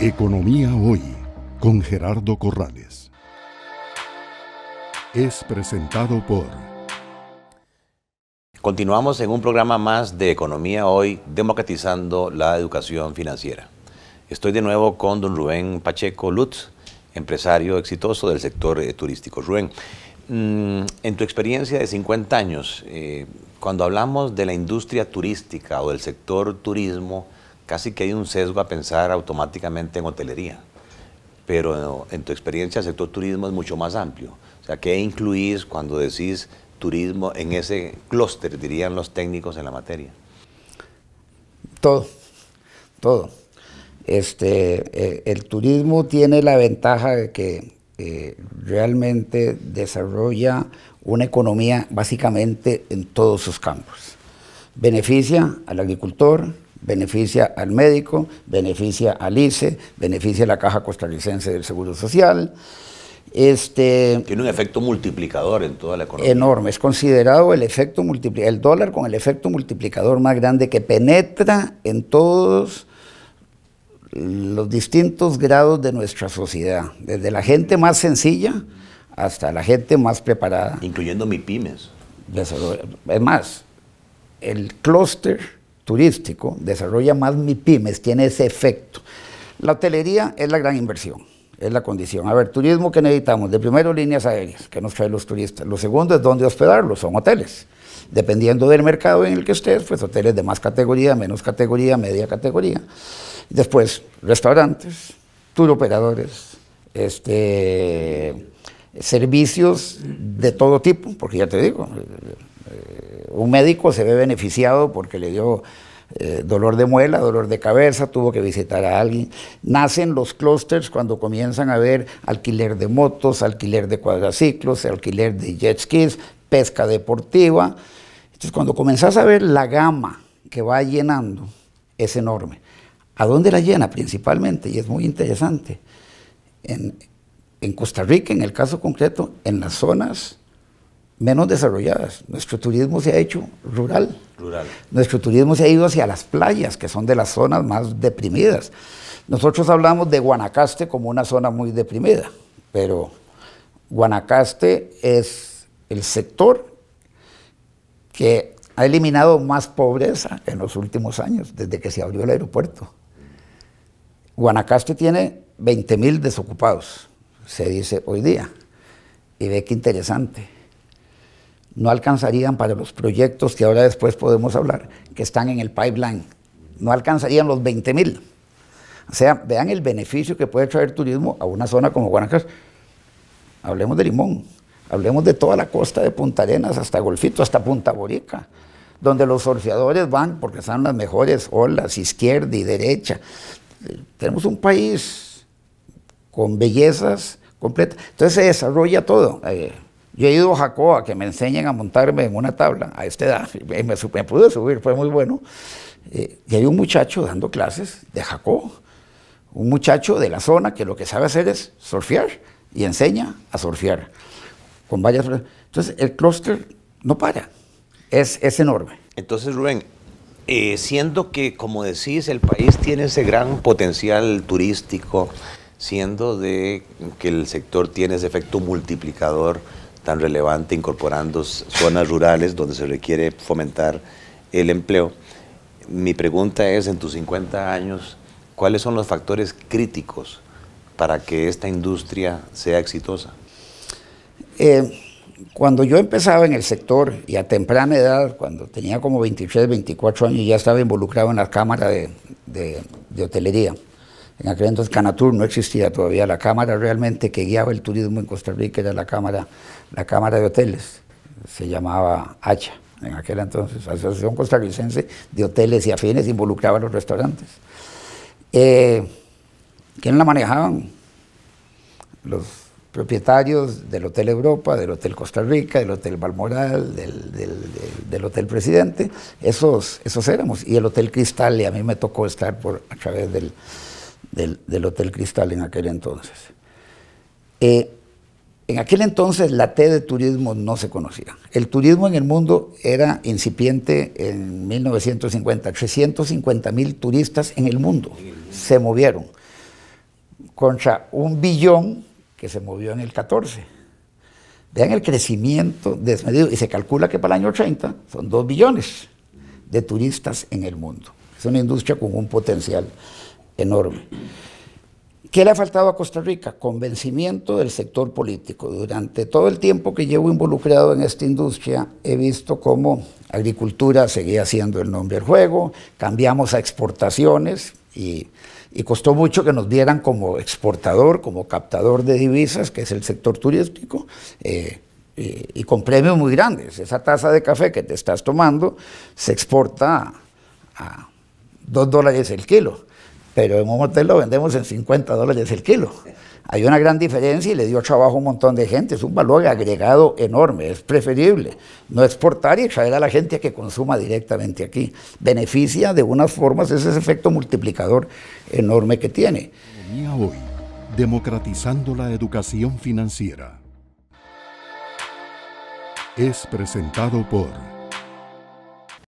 Economía Hoy con Gerardo Corrales. Es presentado por... Continuamos en un programa más de Economía Hoy, democratizando la educación financiera. Estoy de nuevo con don Rubén Pacheco Lutz, empresario exitoso del sector eh, turístico. Rubén, mm, en tu experiencia de 50 años, eh, cuando hablamos de la industria turística o del sector turismo, casi que hay un sesgo a pensar automáticamente en hotelería, pero en tu experiencia el sector turismo es mucho más amplio. O sea, ¿qué incluís cuando decís turismo en ese clúster, dirían los técnicos en la materia? Todo, todo. Este, eh, el turismo tiene la ventaja de que eh, realmente desarrolla una economía básicamente en todos sus campos. Beneficia al agricultor, beneficia al médico, beneficia al ICE, beneficia a la Caja Costarricense del Seguro Social. Este, Tiene un efecto multiplicador en toda la economía. Enorme, es considerado el efecto multiplicador, el dólar con el efecto multiplicador más grande que penetra en todos los distintos grados de nuestra sociedad, desde la gente más sencilla hasta la gente más preparada. Incluyendo mi pymes. Es más, el clúster turístico, desarrolla más MIPIMES, tiene ese efecto. La hotelería es la gran inversión, es la condición. A ver, turismo que necesitamos, de primero líneas aéreas, que nos traen los turistas. Lo segundo es dónde hospedarlos, son hoteles. Dependiendo del mercado en el que estés, pues hoteles de más categoría, menos categoría, media categoría. Después, restaurantes, tour operadores, este, servicios de todo tipo, porque ya te digo, eh, un médico se ve beneficiado porque le dio eh, dolor de muela, dolor de cabeza, tuvo que visitar a alguien. Nacen los clusters cuando comienzan a ver alquiler de motos, alquiler de cuadraciclos, alquiler de jet skis, pesca deportiva. Entonces, cuando comenzás a ver la gama que va llenando, es enorme. ¿A dónde la llena principalmente? Y es muy interesante. En, en Costa Rica, en el caso concreto, en las zonas menos desarrolladas. Nuestro turismo se ha hecho rural. Nuestro turismo se ha ido hacia las playas, que son de las zonas más deprimidas. Nosotros hablamos de Guanacaste como una zona muy deprimida, pero Guanacaste es el sector que ha eliminado más pobreza en los últimos años, desde que se abrió el aeropuerto. Guanacaste tiene 20.000 desocupados, se dice hoy día. Y ve qué interesante no alcanzarían para los proyectos que ahora después podemos hablar, que están en el pipeline. No alcanzarían los 20 mil. O sea, vean el beneficio que puede traer turismo a una zona como Guanacaste. Hablemos de Limón, hablemos de toda la costa de Punta Arenas, hasta Golfito, hasta Punta Borica, donde los surfeadores van porque son las mejores olas, izquierda y derecha. Tenemos un país con bellezas completas. Entonces se desarrolla todo. Eh, yo he ido a a que me enseñen a montarme en una tabla a esta edad. Me, me, pude subir, fue muy bueno. Eh, y hay un muchacho dando clases de Jacó, un muchacho de la zona que lo que sabe hacer es surfear y enseña a surfear. Con varias. Entonces, el clúster no para, es, enorme. Entonces, Rubén, eh, siendo que, como decís, el país tiene ese gran potencial turístico, siendo de que el sector tiene ese efecto multiplicador tan relevante, incorporando zonas rurales donde se requiere fomentar el empleo. Mi pregunta es, en tus 50 años, ¿cuáles son los factores críticos para que esta industria sea exitosa? Eh, cuando yo empezaba en el sector y a temprana edad, cuando tenía como 23, 24 años, ya estaba involucrado en la cámara de, de hotelería. En aquel entonces Canatur no existía todavía, la cámara realmente que guiaba el turismo en Costa Rica era la cámara, la cámara de hoteles, se llamaba Hacha en aquel entonces, Asociación Costarricense de Hoteles y Afines, involucraba a los restaurantes. Eh, ¿Quién la manejaban? Los propietarios del Hotel Europa, del Hotel Costa Rica, del Hotel Balmoral, del, del, Hotel Presidente, esos, esos éramos. Y el Hotel Cristal, y a mí me tocó estar por, a través del, del, Hotel Cristal en aquel entonces. Eh, en aquel entonces la T de turismo no se conocía. El turismo en el mundo era incipiente en 1950. 350 mil turistas en el mundo se movieron contra un billón que se movió en el 14. Vean el crecimiento desmedido y se calcula que para el año 80 son 2 billones de turistas en el mundo. Es una industria con un potencial enorme. ¿Qué le ha faltado a Costa Rica? Convencimiento del sector político. Durante todo el tiempo que llevo involucrado en esta industria, he visto cómo agricultura seguía siendo el nombre del juego, cambiamos a exportaciones y, costó mucho que nos dieran como exportador, como captador de divisas, que es el sector turístico. Eh, eh, y, con premios muy grandes. Esa taza de café que te estás tomando se exporta a, dos dólares el kilo pero en un hotel lo vendemos en 50 dólares el kilo. Hay una gran diferencia y le dio trabajo a un montón de gente, es un valor agregado enorme, es preferible no exportar y extraer a la gente a que consuma directamente aquí. Beneficia de unas formas ese efecto multiplicador enorme que tiene. Hoy, democratizando la educación financiera. Es presentado por...